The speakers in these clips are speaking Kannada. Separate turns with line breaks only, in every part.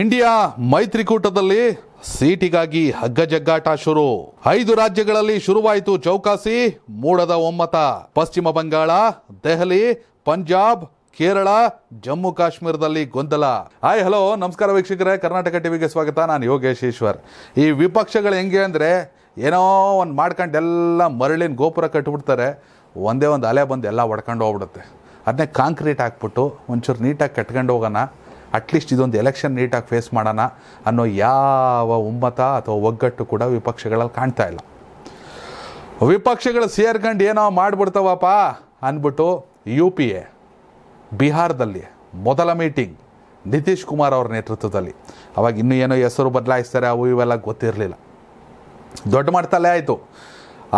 ಇಂಡಿಯಾ ಮೈತ್ರಿಕೂಟದಲ್ಲಿ ಸೀಟಿಗಾಗಿ ಹಗ್ಗಜಗ್ಗಾಟ ಶುರು ಐದು ರಾಜ್ಯಗಳಲ್ಲಿ ಶುರುವಾಯಿತು ಚೌಕಾಸಿ ಮೂಡದ ಒಮ್ಮತ ಪಶ್ಚಿಮ ಬಂಗಾಳ ದೆಹಲಿ ಪಂಜಾಬ್ ಕೇರಳ ಜಮ್ಮು ಕಾಶ್ಮೀರದಲ್ಲಿ ಗೊಂದಲ ಹಾಯ್ ಹಲೋ ನಮಸ್ಕಾರ ವೀಕ್ಷಕರೇ ಕರ್ನಾಟಕ ಟಿವಿಗೆ ಸ್ವಾಗತ ನಾನು ಯೋಗೇಶ್ ಈಶ್ವರ್ ಈ ವಿಪಕ್ಷಗಳು ಹೆಂಗೆ ಅಂದರೆ ಏನೋ ಒಂದು ಮಾಡ್ಕೊಂಡು ಎಲ್ಲ ಮರಳಿನ ಗೋಪುರ ಕಟ್ಟಿಬಿಡ್ತಾರೆ ಒಂದೇ ಒಂದು ಅಲೆ ಬಂದು ಎಲ್ಲ ಒಡ್ಕೊಂಡು ಹೋಗ್ಬಿಡುತ್ತೆ ಅದನ್ನೇ ಕಾಂಕ್ರೀಟ್ ಹಾಕ್ಬಿಟ್ಟು ಒಂಚೂರು ನೀಟಾಗಿ ಕಟ್ಕೊಂಡು ಹೋಗೋಣ ಅಟ್ಲೀಸ್ಟ್ ಇದೊಂದು ಎಲೆಕ್ಷನ್ ನೀಟಾಗಿ ಫೇಸ್ ಮಾಡೋಣ ಅನ್ನೋ ಯಾವ ಒಮ್ಮತ ಅಥವಾ ಒಗ್ಗಟ್ಟು ಕೂಡ ವಿಪಕ್ಷಗಳಲ್ಲಿ ಕಾಣ್ತಾ ಇಲ್ಲ ವಿಪಕ್ಷಗಳು ಸೇರ್ಕಂಡು ಏನೋ ಮಾಡಿಬಿಡ್ತಾವಪ್ಪ ಅಂದ್ಬಿಟ್ಟು ಯು ಪಿ ಎ ಬಿಹಾರದಲ್ಲಿ ಮೊದಲ ಮೀಟಿಂಗ್ ನಿತೀಶ್ ಕುಮಾರ್ ಅವ್ರ ನೇತೃತ್ವದಲ್ಲಿ ಅವಾಗ ಇನ್ನೂ ಏನೋ ಹೆಸರು ಬದಲಾಯಿಸ್ತಾರೆ ಅವು ಇವೆಲ್ಲ ಗೊತ್ತಿರಲಿಲ್ಲ ದೊಡ್ಡ ಮಟ್ಟದಲ್ಲೇ ಆಯಿತು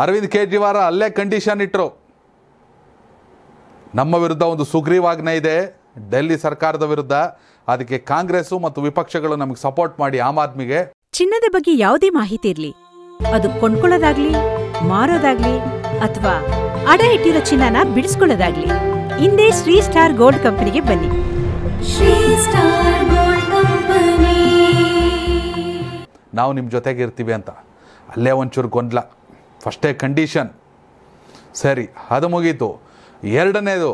ಅರವಿಂದ್ ಕೇಜ್ರಿವಾಲ್ ಅಲ್ಲೇ ಕಂಡೀಷನ್ ಇಟ್ಟರು ನಮ್ಮ ವಿರುದ್ಧ ಒಂದು ಸುಗ್ರೀವಾಜ್ಞೆ ಇದೆ ಡೆಲ್ಲಿ ಸರ್ಕಾರದ ವಿರುದ್ಧ ಅದಕ್ಕೆ ಕಾಂಗ್ರೆಸ್ ಮತ್ತು ವಿಪಕ್ಷಗಳು ನಮಗೆ ಸಪೋರ್ಟ್ ಮಾಡಿ ಆಮ್ ಆದ್ಮಿಗೆ ಚಿನ್ನದ ಬಗ್ಗೆ ಯಾವುದೇ ಮಾಹಿತಿ ಇರಲಿ ಅದು ಕೊಂಡ್ಕೊಳ್ಳೋದಾಗ್ಲಿ ಮಾರೋದಾಗ್ಲಿ ಅಥವಾ ಅಡ ಇಟ್ಟಿರೋ ಚಿನ್ನನ ಬಿಡಿಸ್ಕೊಳ್ಳೋದಾಗ್ಲಿ ಹಿಂದೆ ಶ್ರೀ ಸ್ಟಾರ್ ಗೋಲ್ಡ್ ಕಂಪನಿಗೆ ಬನ್ನಿ ಶ್ರೀ ಸ್ಟಾರ್ ನಾವು ನಿಮ್ಮ ಜೊತೆಗೆ ಇರ್ತೀವಿ ಅಂತ ಅಲ್ಲೇ ಒಂಚೂರು ಗೊಂದಲ ಫಸ್ಟೇ ಕಂಡೀಷನ್ ಸರಿ ಅದು ಮುಗೀತು ಎರಡನೇದು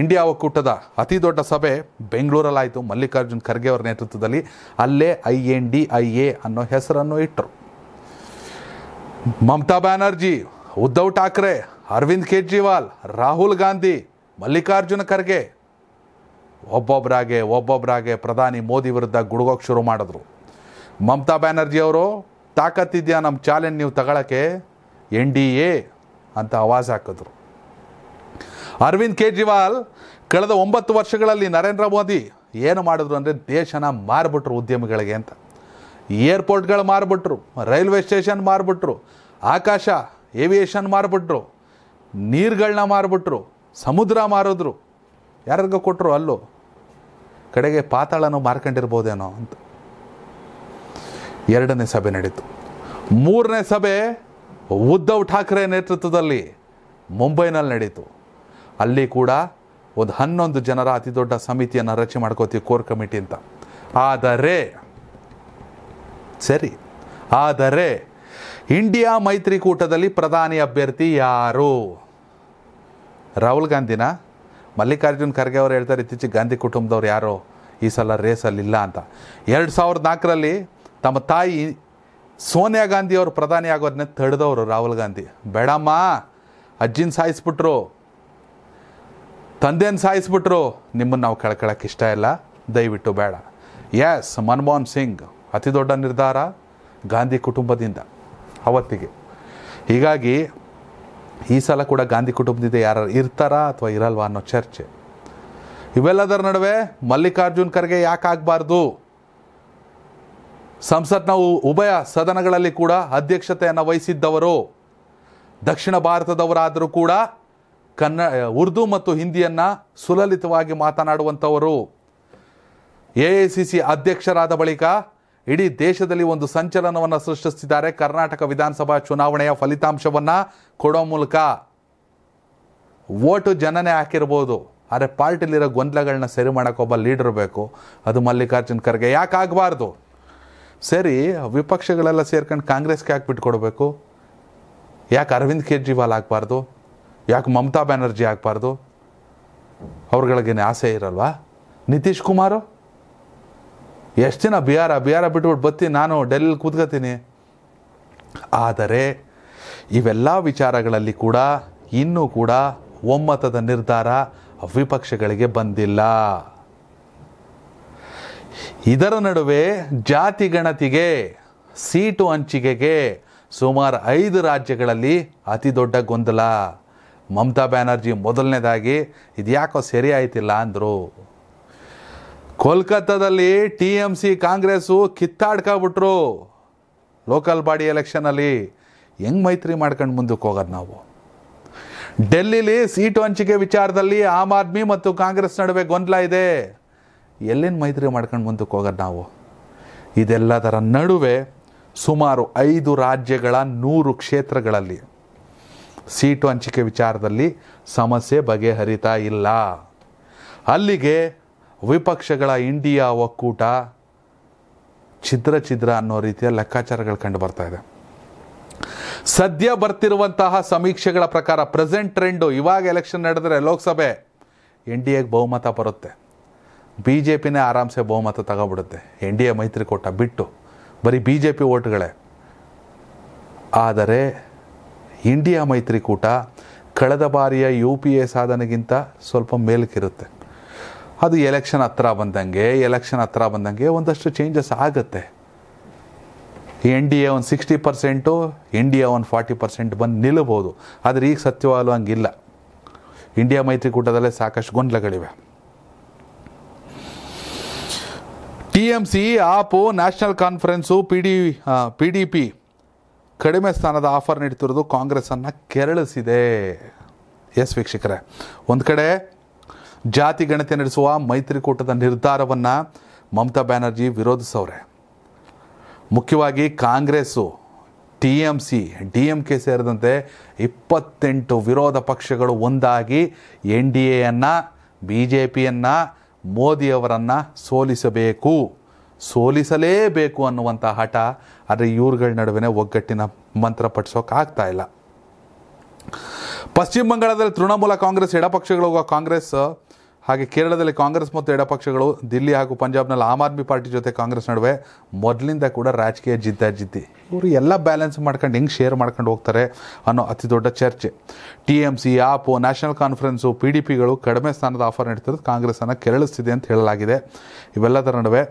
ಇಂಡಿಯಾ ಒಕ್ಕೂಟದ ಅತಿ ದೊಡ್ಡ ಸಭೆ ಬೆಂಗಳೂರಲ್ಲಾಯಿತು ಮಲ್ಲಿಕಾರ್ಜುನ್ ಖರ್ಗೆ ಅವರ ನೇತೃತ್ವದಲ್ಲಿ ಅಲ್ಲೇ I N D I A ಅನ್ನೋ ಹೆಸರನ್ನು ಇಟ್ಟರು ಮಮತಾ ಬ್ಯಾನರ್ಜಿ ಉದ್ಧವ್ ಠಾಕ್ರೆ ಅರವಿಂದ್ ಕೇಜ್ರಿವಾಲ್ ರಾಹುಲ್ ಗಾಂಧಿ ಮಲ್ಲಿಕಾರ್ಜುನ ಖರ್ಗೆ ಒಬ್ಬೊಬ್ಬರಾಗೆ ಒಬ್ಬೊಬ್ಬರಾಗೆ ಪ್ರಧಾನಿ ಮೋದಿ ವಿರುದ್ಧ ಗುಡುಗೋಕೆ ಶುರು ಮಾಡಿದ್ರು ಮಮತಾ ಅವರು ತಾಕತ್ತಿದೆಯಾ ನಮ್ಮ ಚಾಲೆಂಜ್ ನೀವು ತಗೊಳ್ಳೋಕ್ಕೆ ಎನ್ ಡಿ ಎ ಅಂತ ಆವಾಜ್ ಹಾಕಿದ್ರು ಅರವಿಂದ್ ಕೇಜ್ರಿವಾಲ್ ಕಳೆದ ಒಂಬತ್ತು ವರ್ಷಗಳಲ್ಲಿ ನರೇಂದ್ರ ಮೋದಿ ಏನು ಮಾಡಿದ್ರು ಅಂದರೆ ದೇಶನ ಮಾರಿಬಿಟ್ರು ಉದ್ಯಮಿಗಳಿಗೆ ಅಂತ ಏರ್ಪೋರ್ಟ್ಗಳು ಮಾರಿಬಿಟ್ರು ರೈಲ್ವೆ ಸ್ಟೇಷನ್ ಮಾರಿಬಿಟ್ರು ಆಕಾಶ ಏವಿಯೇಷನ್ ಮಾರಿಬಿಟ್ರು ನೀರುಗಳನ್ನ ಮಾರಿಬಿಟ್ರು ಸಮುದ್ರ ಮಾರಿದ್ರು ಯಾರಿಗೂ ಕೊಟ್ಟರು ಅಲ್ಲೂ ಕಡೆಗೆ ಪಾತಾಳನೂ ಮಾರ್ಕೊಂಡಿರ್ಬೋದೇನೋ ಅಂತ ಎರಡನೇ ಸಭೆ ನಡೀತು ಮೂರನೇ ಸಭೆ ಉದ್ಧವ್ ಠಾಕ್ರೆ ನೇತೃತ್ವದಲ್ಲಿ ಮುಂಬೈನಲ್ಲಿ ನಡೀತು ಅಲ್ಲಿ ಕೂಡ ಒಂದು ಹನ್ನೊಂದು ಜನರ ಅತಿ ದೊಡ್ಡ ಸಮಿತಿಯನ್ನು ರಚನೆ ಮಾಡ್ಕೋತೀವಿ ಕೋರ್ ಕಮಿಟಿ ಅಂತ ಆದರೆ ಸರಿ ಆದರೆ ಇಂಡಿಯಾ ಮೈತ್ರಿಕೂಟದಲ್ಲಿ ಪ್ರಧಾನಿ ಅಭ್ಯರ್ಥಿ ಯಾರು ರಾಹುಲ್ ಗಾಂಧಿನ ಮಲ್ಲಿಕಾರ್ಜುನ್ ಖರ್ಗೆ ಅವರು ಹೇಳ್ತಾರೆ ಇತ್ತೀಚೆಗೆ ಗಾಂಧಿ ಕುಟುಂಬದವ್ರು ಯಾರೋ ಈ ಸಲ ರೇಸಲ್ಲಿಲ್ಲ ಅಂತ ಎರಡು ಸಾವಿರದ ನಾಲ್ಕರಲ್ಲಿ ತಮ್ಮ ತಾಯಿ ಸೋನಿಯಾ ಗಾಂಧಿ ಅವರು ಪ್ರಧಾನಿ ಆಗೋದನ್ನ ತಡೆದವರು ರಾಹುಲ್ ಗಾಂಧಿ ಬೇಡಮ್ಮ ಅಜ್ಜಿನ ಸಾಯಿಸ್ಬಿಟ್ರು ತಂದೆಯನ್ನು ಸಾಯಿಸ್ಬಿಟ್ರು ನಿಮ್ಮನ್ನು ನಾವು ಕಳ್ಕೊಳ್ಳೋಕ್ಕೆ ಇಷ್ಟ ಇಲ್ಲ ದಯವಿಟ್ಟು ಬೇಡ ಎಸ್ ಮನಮೋಹನ್ ಸಿಂಗ್ ಅತಿ ದೊಡ್ಡ ನಿರ್ಧಾರ ಗಾಂಧಿ ಕುಟುಂಬದಿಂದ ಅವತ್ತಿಗೆ ಹೀಗಾಗಿ ಈ ಸಲ ಕೂಡ ಗಾಂಧಿ ಕುಟುಂಬದಿಂದ ಯಾರು ಇರ್ತಾರಾ ಅಥವಾ ಇರಲ್ವಾ ಅನ್ನೋ ಚರ್ಚೆ ಇವೆಲ್ಲದರ ನಡುವೆ ಮಲ್ಲಿಕಾರ್ಜುನ್ ಖರ್ಗೆ ಯಾಕೆ ಆಗಬಾರ್ದು ಸಂಸತ್ನ ಉಭಯ ಸದನಗಳಲ್ಲಿ ಕೂಡ ಅಧ್ಯಕ್ಷತೆಯನ್ನು ವಹಿಸಿದ್ದವರು ದಕ್ಷಿಣ ಭಾರತದವರಾದರೂ ಕೂಡ ಕನ್ನ ಉರ್ದು ಮತ್ತು ಹಿಂದಿಯನ್ನು ಸುಲಲಿತವಾಗಿ ಮಾತನಾಡುವಂಥವರು ಎ ಐ ಸಿ ಸಿ ಅಧ್ಯಕ್ಷರಾದ ಬಳಿಕ ಇಡೀ ದೇಶದಲ್ಲಿ ಒಂದು ಸಂಚಲನವನ್ನು ಸೃಷ್ಟಿಸಿದ್ದಾರೆ ಕರ್ನಾಟಕ ವಿಧಾನಸಭಾ ಚುನಾವಣೆಯ ಫಲಿತಾಂಶವನ್ನು ಕೊಡೋ ಮೂಲಕ ಓಟು ಜನನೇ ಹಾಕಿರ್ಬೋದು ಆದರೆ ಪಾರ್ಟಿಲಿರೋ ಗೊಂದಲಗಳನ್ನ ಸರಿ ಒಬ್ಬ ಲೀಡರ್ ಬೇಕು ಅದು ಮಲ್ಲಿಕಾರ್ಜುನ್ ಖರ್ಗೆ ಯಾಕೆ ಆಗಬಾರ್ದು ಸರಿ ವಿಪಕ್ಷಗಳೆಲ್ಲ ಸೇರ್ಕೊಂಡು ಕಾಂಗ್ರೆಸ್ಗೆ ಯಾಕೆ ಕೊಡಬೇಕು ಯಾಕೆ ಅರವಿಂದ್ ಕೇಜ್ರಿವಾಲ್ ಆಗಬಾರ್ದು ಯಾಕೆ ಮಮತಾ ಬ್ಯಾನರ್ಜಿ ಆಗಬಾರ್ದು ಅವ್ರಗಳಿಗೇನೆ ಆಸೆ ಇರಲ್ವಾ ನಿತೀಶ್ ಕುಮಾರು ಎಷ್ಟು ಜನ ಬಿಹಾರ ಬಿಹಾರ ಬಿಟ್ಬಿಟ್ಟು ಬತ್ತಿ ನಾನು ಡೆಲ್ಲಿ ಕೂತ್ಕೋತೀನಿ ಆದರೆ ಇವೆಲ್ಲ ವಿಚಾರಗಳಲ್ಲಿ ಕೂಡ ಇನ್ನೂ ಕೂಡ ಒಮ್ಮತದ ನಿರ್ಧಾರ ವಿಪಕ್ಷಗಳಿಗೆ ಬಂದಿಲ್ಲ ಇದರ ನಡುವೆ ಜಾತಿ ಗಣತಿಗೆ ಸೀಟು ಹಂಚಿಕೆಗೆ ಸುಮಾರು ಐದು ರಾಜ್ಯಗಳಲ್ಲಿ ಅತಿ ದೊಡ್ಡ ಗೊಂದಲ ಮಮತಾ ಬ್ಯಾನರ್ಜಿ ಮೊದಲನೇದಾಗಿ ಇದ್ಯಾಕೋ ಸರಿ ಆಯ್ತಿಲ್ಲ ಅಂದರು ಕೋಲ್ಕತ್ತಾದಲ್ಲಿ ಟಿ ಎಮ್ ಸಿ ಕಾಂಗ್ರೆಸ್ಸು ಕಿತ್ತಾಡ್ಕೊಬಿಟ್ರು ಲೋಕಲ್ ಬಾಡಿ ಎಲೆಕ್ಷನಲ್ಲಿ ಹೆಂಗೆ ಮೈತ್ರಿ ಮಾಡ್ಕೊಂಡು ಮುಂದಕ್ಕೆ ಹೋಗೋದು ನಾವು ಡೆಲ್ಲಿಲಿ ಸೀಟು ಹಂಚಿಕೆ ವಿಚಾರದಲ್ಲಿ ಆಮ್ ಆದ್ಮಿ ಮತ್ತು ಕಾಂಗ್ರೆಸ್ ನಡುವೆ ಗೊಂದಲ ಇದೆ ಎಲ್ಲಿನ ಮೈತ್ರಿ ಮಾಡ್ಕೊಂಡು ಮುಂದಕ್ಕೆ ಹೋಗೋದು ನಾವು ಇದೆಲ್ಲದರ ನಡುವೆ ಸುಮಾರು ಐದು ರಾಜ್ಯಗಳ ನೂರು ಕ್ಷೇತ್ರಗಳಲ್ಲಿ ಸೀಟು ಹಂಚಿಕೆ ವಿಚಾರದಲ್ಲಿ ಸಮಸ್ಯೆ ಬಗೆಹರಿತಾ ಇಲ್ಲ ಅಲ್ಲಿಗೆ ವಿಪಕ್ಷಗಳ ಇಂಡಿಯಾ ಒಕ್ಕೂಟ ಛಿದ್ರ ಛಿದ್ರ ಅನ್ನೋ ರೀತಿಯ ಲೆಕ್ಕಾಚಾರಗಳು ಕಂಡು ಬರ್ತಾ ಇದೆ ಸದ್ಯ ಬರ್ತಿರುವಂತಹ ಸಮೀಕ್ಷೆಗಳ ಪ್ರಕಾರ ಪ್ರೆಸೆಂಟ್ ಟ್ರೆಂಡು ಇವಾಗ ಎಲೆಕ್ಷನ್ ನಡೆದರೆ ಲೋಕಸಭೆ ಎನ್ ಡಿ ಎಗೆ ಬಹುಮತ ಬರುತ್ತೆ ಬಿ ಜೆ ಪಿನೇ ಆರಾಮ್ಸೆ ಬಹುಮತ ತಗೊಬಿಡುತ್ತೆ ಎನ್ ಡಿ ಎ ಮೈತ್ರಿಕೂಟ ಬಿಟ್ಟು ಬರೀ ಬಿ ಜೆ ಪಿ ಓಟ್ಗಳೇ ಆದರೆ ಇಂಡಿಯಾ ಮೈತ್ರಿಕೂಟ ಕಳೆದ ಬಾರಿಯ ಯು ಪಿ ಎ ಸಾಧನೆಗಿಂತ ಸ್ವಲ್ಪ ಮೇಲಕ್ಕಿರುತ್ತೆ ಅದು ಎಲೆಕ್ಷನ್ ಹತ್ರ ಬಂದಂಗೆ ಎಲೆಕ್ಷನ್ ಹತ್ರ ಬಂದಂಗೆ ಒಂದಷ್ಟು ಚೇಂಜಸ್ ಆಗುತ್ತೆ ಎನ್ ಡಿ ಎ ಒಂದು ಸಿಕ್ಸ್ಟಿ ಪರ್ಸೆಂಟು ಇಂಡಿಯಾ ಒಂದು ಫಾರ್ಟಿ ಪರ್ಸೆಂಟ್ ಬಂದು ನಿಲ್ಲಬಹುದು ಆದರೆ ಈಗ ಸತ್ಯವಾಗಲು ಹಂಗಿಲ್ಲ ಇಂಡಿಯಾ ಮೈತ್ರಿಕೂಟದಲ್ಲೇ ಸಾಕಷ್ಟು ಗೊಂದಲಗಳಿವೆ T M C AAP National Conference P D P D P ಕಡಿಮೆ ಸ್ಥಾನದ ಆಫರ್ ನೀಡ್ತಿರೋದು ಕಾಂಗ್ರೆಸ್ಸನ್ನು ಕೆರಳಿಸಿದೆ ಎಸ್ ವೀಕ್ಷಕರೇ ಒಂದು ಕಡೆ ಜಾತಿ ಗಣತಿ ನಡೆಸುವ ಮೈತ್ರಿಕೂಟದ ನಿರ್ಧಾರವನ್ನು ಮಮತಾ ಬ್ಯಾನರ್ಜಿ ವಿರೋಧಿಸವ್ರೆ ಮುಖ್ಯವಾಗಿ Congress T M C D M K ಸೇರಿದಂತೆ ಇಪ್ಪತ್ತೆಂಟು ವಿರೋಧ ಪಕ್ಷಗಳು ಒಂದಾಗಿ ಎನ್ ಡಿ ಎಯನ್ನು ಬಿ ಜೆ ಪಿಯನ್ನು ಮೋದಿಯವರನ್ನು ಸೋಲಿಸಬೇಕು ಸೋಲಿಸಲೇಬೇಕು ಅನ್ನುವಂಥ ಹಠ ಆದರೆ ಇವ್ರಗಳ ನಡುವೆ ಒಗ್ಗಟ್ಟಿನ ಮಂತ್ರ ಪಠಿಸೋಕ್ಕಾಗ್ತಾ ಇಲ್ಲ ಪಶ್ಚಿಮ ಬಂಗಾಳದಲ್ಲಿ ತೃಣಮೂಲ ಕಾಂಗ್ರೆಸ್ ಎಡಪಕ್ಷಗಳು ಕಾಂಗ್ರೆಸ್ ಹಾಗೆ ಕೇರಳದಲ್ಲಿ ಕಾಂಗ್ರೆಸ್ ಮತ್ತು ಎಡಪಕ್ಷಗಳು ದಿಲ್ಲಿ ಹಾಗೂ ಪಂಜಾಬ್ನಲ್ಲಿ ಆಮ್ ಆದ್ಮಿ ಪಾರ್ಟಿ ಜೊತೆ ಕಾಂಗ್ರೆಸ್ ನಡುವೆ ಮೊದಲಿಂದ ಕೂಡ ರಾಜಕೀಯ ಜಿದ್ದಾಜಿದ್ದಿ ಇವರು ಎಲ್ಲ ಬ್ಯಾಲೆನ್ಸ್ ಮಾಡ್ಕೊಂಡು ಹೆಂಗೆ ಶೇರ್ ಮಾಡ್ಕೊಂಡು ಹೋಗ್ತಾರೆ ಅನ್ನೋ ಅತಿ ದೊಡ್ಡ ಚರ್ಚೆ T M C AAP National Conference P D ಪಿಗಳು ಕಡಿಮೆ ಸ್ಥಾನದ ಆಫರ್ ನೀಡ್ತಿರೋದು ಕಾಂಗ್ರೆಸ್ಸನ್ನು ಕೆರಳಿಸ್ತಿದೆ ಅಂತ ಹೇಳಲಾಗಿದೆ ಇವೆಲ್ಲದರ ನಡುವೆ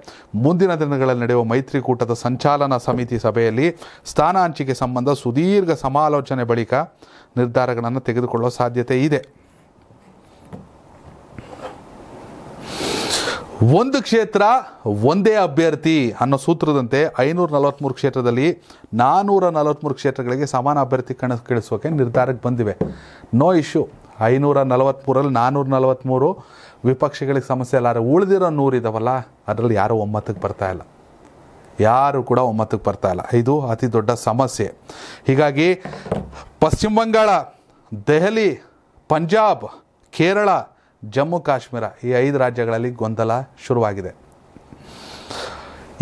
ಮುಂದಿನ ದಿನಗಳಲ್ಲಿ ನಡೆಯುವ ಮೈತ್ರಿಕೂಟದ ಸಂಚಾಲನಾ ಸಮಿತಿ ಸಭೆಯಲ್ಲಿ ಸ್ಥಾನ ಹಂಚಿಕೆ ಸಂಬಂಧ ಸುದೀರ್ಘ ಸಮಾಲೋಚನೆ ಬಳಿಕ ನಿರ್ಧಾರಗಳನ್ನು ತೆಗೆದುಕೊಳ್ಳುವ ಸಾಧ್ಯತೆ ಇದೆ ಒಂದು ಕ್ಷೇತ್ರ ಒಂದೇ ಅಭ್ಯರ್ಥಿ ಅನ್ನೋ ಸೂತ್ರದಂತೆ ಐನೂರ ನಲವತ್ತ್ಮೂರು ಕ್ಷೇತ್ರದಲ್ಲಿ ನಾನ್ನೂರ ನಲವತ್ತ್ಮೂರು ಕ್ಷೇತ್ರಗಳಿಗೆ ಸಮಾನ ಅಭ್ಯರ್ಥಿ ಕಣ ಕಳಿಸೋಕೆ ನಿರ್ಧಾರಕ್ಕೆ ಬಂದಿವೆ ನೋ ಇಶ್ಯೂ ಐನೂರ ನಲವತ್ತ್ಮೂರಲ್ಲಿ ನಾನ್ನೂರ ನಲವತ್ತ್ಮೂರು ವಿಪಕ್ಷಗಳಿಗೆ ಸಮಸ್ಯೆ ಅಲ್ಲ ಉಳಿದಿರೋ ಇದಾವಲ್ಲ ಅದರಲ್ಲಿ ಯಾರೂ ಬರ್ತಾ ಬರ್ತಾಯಿಲ್ಲ ಯಾರು ಕೂಡ ಒಮ್ಮತಕ್ಕೆ ಇಲ್ಲ ಇದು ಅತಿ ದೊಡ್ಡ ಸಮಸ್ಯೆ ಹೀಗಾಗಿ ಪಶ್ಚಿಮ ಬಂಗಾಳ ದೆಹಲಿ ಪಂಜಾಬ್ ಕೇರಳ ಜಮ್ಮು ಕಾಶ್ಮೀರ ಈ ಐದು ರಾಜ್ಯಗಳಲ್ಲಿ ಗೊಂದಲ ಶುರುವಾಗಿದೆ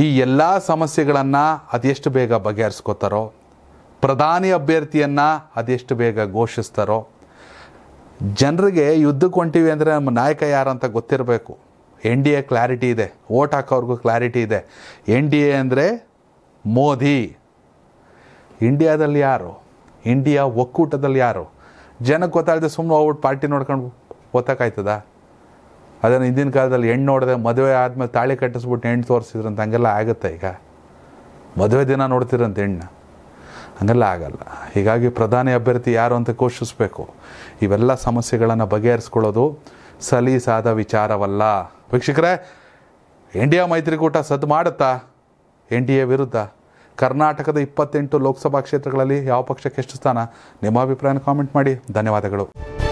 ಈ ಎಲ್ಲ ಸಮಸ್ಯೆಗಳನ್ನು ಅದೆಷ್ಟು ಬೇಗ ಬಗೆಹರಿಸ್ಕೋತಾರೋ ಪ್ರಧಾನಿ ಅಭ್ಯರ್ಥಿಯನ್ನು ಅದೆಷ್ಟು ಬೇಗ ಘೋಷಿಸ್ತಾರೋ ಜನರಿಗೆ ಯುದ್ಧಕ್ಕೆ ಹೊಂಟಿವಿ ಅಂದರೆ ನಮ್ಮ ನಾಯಕ ಅಂತ ಗೊತ್ತಿರಬೇಕು ಎನ್ ಡಿ ಎ ಕ್ಲಾರಿಟಿ ಇದೆ ಓಟ್ ಹಾಕೋರ್ಗೂ ಕ್ಲಾರಿಟಿ ಇದೆ ಎನ್ ಡಿ ಎ ಅಂದರೆ ಮೋದಿ ಇಂಡಿಯಾದಲ್ಲಿ ಯಾರು ಇಂಡಿಯಾ ಒಕ್ಕೂಟದಲ್ಲಿ ಯಾರು ಜನಕ್ಕೆ ಗೊತ್ತಾಗದೆ ಸುಮ್ಮನೆ ಹೋಗ್ಬಿಟ್ಟು ಪಾರ್ಟಿ ನೋಡ್ಕೊಂಡು ಒತ್ತಕ್ಕಾಯ್ತದ ಅದನ್ನು ಹಿಂದಿನ ಕಾಲದಲ್ಲಿ ಹೆಣ್ಣು ನೋಡಿದೆ ಮದುವೆ ಆದಮೇಲೆ ತಾಳಿ ಕಟ್ಟಿಸ್ಬಿಟ್ಟು ಹೆಣ್ಣು ಅಂತ ಹಂಗೆಲ್ಲ ಆಗುತ್ತೆ ಈಗ ಮದುವೆ ದಿನ ನೋಡ್ತಿರಂತ ಹೆಣ್ಣು ಹಂಗೆಲ್ಲ ಆಗಲ್ಲ ಹೀಗಾಗಿ ಪ್ರಧಾನಿ ಅಭ್ಯರ್ಥಿ ಯಾರು ಅಂತ ಘೋಷಿಸ್ಬೇಕು ಇವೆಲ್ಲ ಸಮಸ್ಯೆಗಳನ್ನು ಬಗೆಹರಿಸ್ಕೊಳ್ಳೋದು ಸಲೀಸಾದ ವಿಚಾರವಲ್ಲ ವೀಕ್ಷಕರೇ ಇಂಡಿಯಾ ಮೈತ್ರಿಕೂಟ ಸದ್ದು ಮಾಡುತ್ತಾ ಎನ್ ಡಿ ಎ ವಿರುದ್ಧ ಕರ್ನಾಟಕದ ಇಪ್ಪತ್ತೆಂಟು ಲೋಕಸಭಾ ಕ್ಷೇತ್ರಗಳಲ್ಲಿ ಯಾವ ಪಕ್ಷಕ್ಕೆ ಎಷ್ಟು ಸ್ಥಾನ ನಿಮ್ಮ ಅಭಿಪ್ರಾಯನ ಕಾಮೆಂಟ್ ಮಾಡಿ ಧನ್ಯವಾದಗಳು